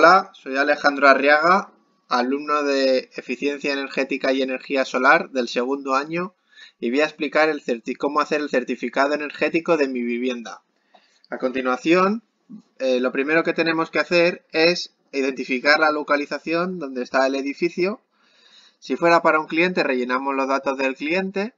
Hola, soy Alejandro Arriaga, alumno de Eficiencia Energética y Energía Solar del segundo año y voy a explicar el cómo hacer el certificado energético de mi vivienda. A continuación, eh, lo primero que tenemos que hacer es identificar la localización donde está el edificio. Si fuera para un cliente, rellenamos los datos del cliente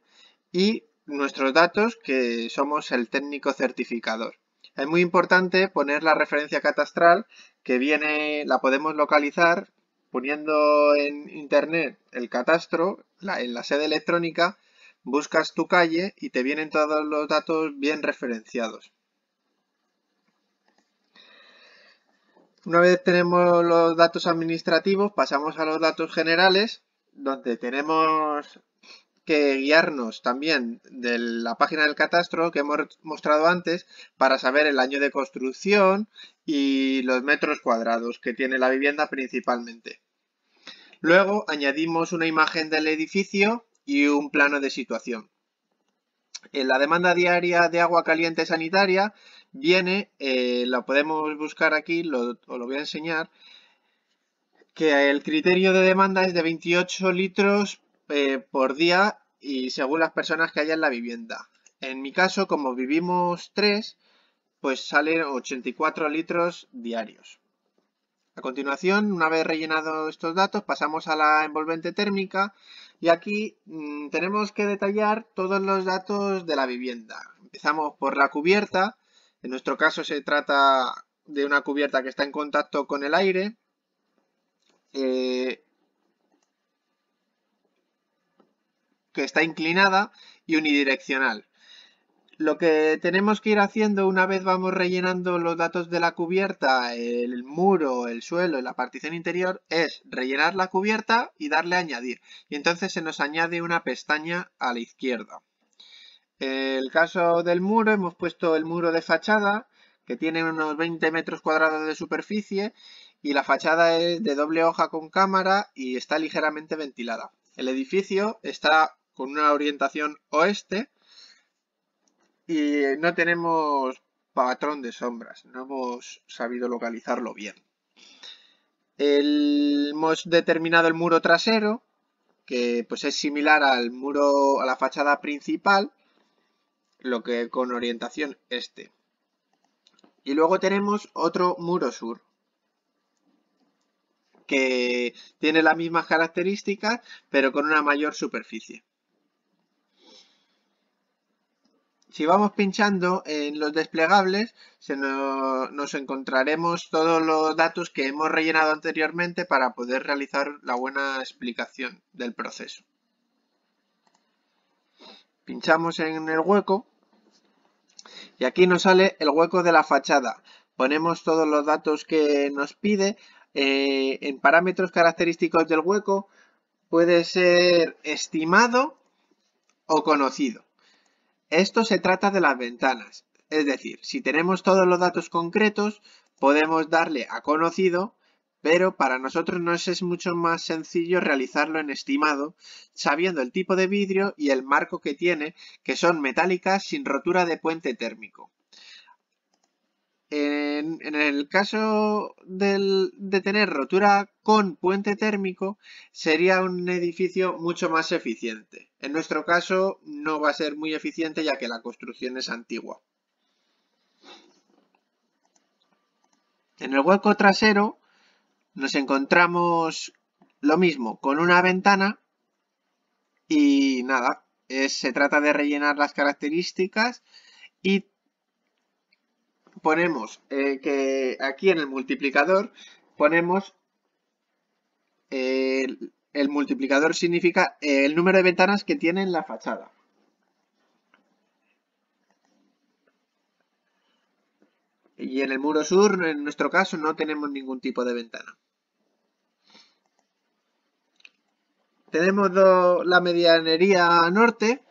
y nuestros datos que somos el técnico certificador. Es muy importante poner la referencia catastral que viene, la podemos localizar poniendo en internet el catastro, en la sede electrónica, buscas tu calle y te vienen todos los datos bien referenciados. Una vez tenemos los datos administrativos, pasamos a los datos generales, donde tenemos que guiarnos también de la página del catastro que hemos mostrado antes para saber el año de construcción y los metros cuadrados que tiene la vivienda principalmente. Luego añadimos una imagen del edificio y un plano de situación. En la demanda diaria de agua caliente sanitaria viene, eh, lo la podemos buscar aquí, lo, os lo voy a enseñar, que el criterio de demanda es de 28 litros eh, por día y según las personas que haya en la vivienda. En mi caso, como vivimos tres, pues salen 84 litros diarios. A continuación, una vez rellenados estos datos, pasamos a la envolvente térmica y aquí mm, tenemos que detallar todos los datos de la vivienda. Empezamos por la cubierta, en nuestro caso se trata de una cubierta que está en contacto con el aire. Eh, que está inclinada y unidireccional. Lo que tenemos que ir haciendo una vez vamos rellenando los datos de la cubierta, el muro, el suelo y la partición interior es rellenar la cubierta y darle a añadir. Y entonces se nos añade una pestaña a la izquierda. El caso del muro, hemos puesto el muro de fachada, que tiene unos 20 metros cuadrados de superficie, y la fachada es de doble hoja con cámara y está ligeramente ventilada. El edificio está con una orientación oeste y no tenemos patrón de sombras, no hemos sabido localizarlo bien. hemos determinado el muro trasero, que pues es similar al muro, a la fachada principal, lo que con orientación este. Y luego tenemos otro muro sur, que tiene las mismas características, pero con una mayor superficie. si vamos pinchando en los desplegables, nos, encontraremos todos los datos que hemos rellenado anteriormente para poder realizar la buena explicación del proceso. Pinchamos en el hueco y aquí nos sale el hueco de la fachada. Ponemos todos los datos que nos pide eh, en parámetros característicos del hueco. Puede ser estimado o conocido. Esto se trata de las ventanas, es decir, si tenemos todos los datos concretos, podemos darle a conocido, pero para nosotros nos es mucho más sencillo realizarlo en estimado, sabiendo el tipo de vidrio y el marco que tiene, que son metálicas sin rotura de puente térmico en, el caso de tener rotura con puente térmico, sería un edificio mucho más eficiente. En nuestro caso no va a ser muy eficiente ya que la construcción es antigua. En el hueco trasero nos encontramos lo mismo, con una ventana y nada, se trata de rellenar las características y ponemos eh, que aquí en el multiplicador ponemos eh, el, multiplicador significa eh, el número de ventanas que tiene la fachada. Y en el muro sur, en nuestro caso, no tenemos ningún tipo de ventana. Tenemos la medianería norte,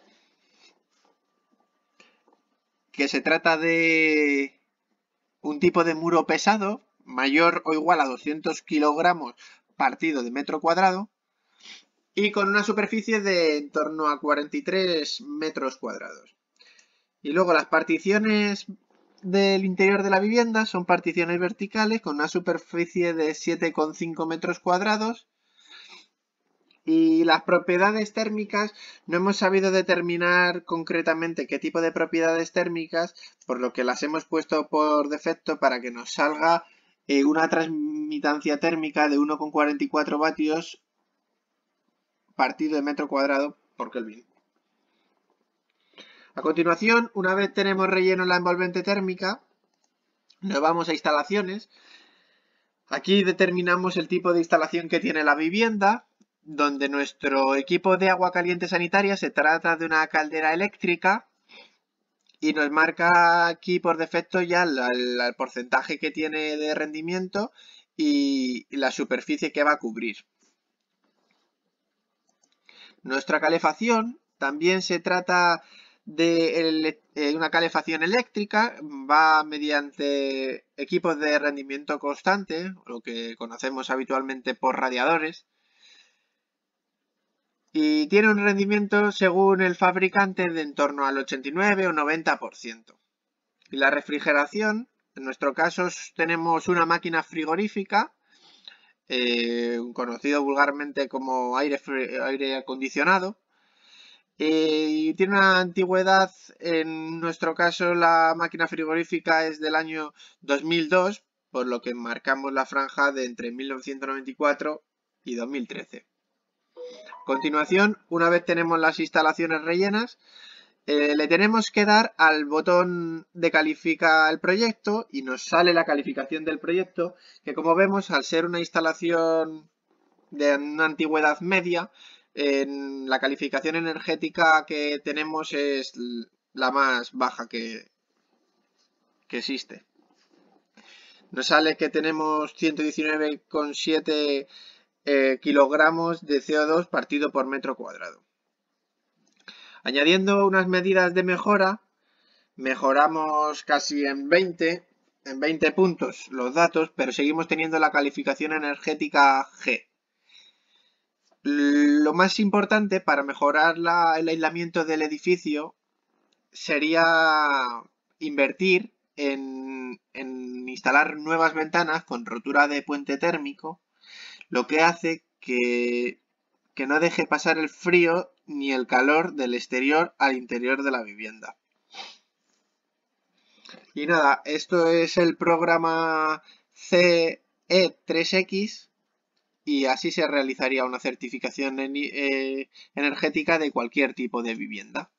que se trata de un tipo de muro pesado, mayor o igual a 200 kilogramos partido de metro cuadrado, y con una superficie de en torno a 43 metros cuadrados. Y luego las particiones del interior de la vivienda son particiones verticales con una superficie de 7,5 metros cuadrados y las propiedades térmicas, no hemos sabido determinar concretamente qué tipo de propiedades térmicas, por lo que las hemos puesto por defecto para que nos salga eh, una transmitancia térmica de 1,44 vatios partido de metro cuadrado por Kelvin. A continuación, una vez tenemos relleno la envolvente térmica, nos vamos a instalaciones. Aquí determinamos el tipo de instalación que tiene la vivienda, donde nuestro equipo de agua caliente sanitaria se trata de una caldera eléctrica y nos marca aquí por defecto ya el, porcentaje que tiene de rendimiento y la superficie que va a cubrir. Nuestra calefacción también se trata de eh, una calefacción eléctrica, va mediante equipos de rendimiento constante, lo que conocemos habitualmente por radiadores, y tiene un rendimiento según el fabricante de en torno al 89 o 90%. Y la refrigeración, en nuestro caso tenemos una máquina frigorífica, eh, conocido vulgarmente como aire, acondicionado, eh, y tiene una antigüedad, en nuestro caso la máquina frigorífica es del año 2002, por lo que marcamos la franja de entre 1994 y 2013 continuación, una vez tenemos las instalaciones rellenas, eh, le tenemos que dar al botón de califica el proyecto y nos sale la calificación del proyecto, que como vemos, al ser una instalación de una antigüedad media, en la calificación energética que tenemos es la más baja que, que existe. Nos sale que tenemos 119,7 eh, kilogramos de CO2 partido por metro cuadrado. Añadiendo unas medidas de mejora, mejoramos casi en 20, en 20 puntos los datos, pero seguimos teniendo la calificación energética G. Lo más importante para mejorar el aislamiento del edificio sería invertir en instalar nuevas ventanas con rotura de puente térmico lo que hace que, no deje pasar el frío ni el calor del exterior al interior de la vivienda. Y nada, esto es el programa CE3X y así se realizaría una certificación eh, energética de cualquier tipo de vivienda.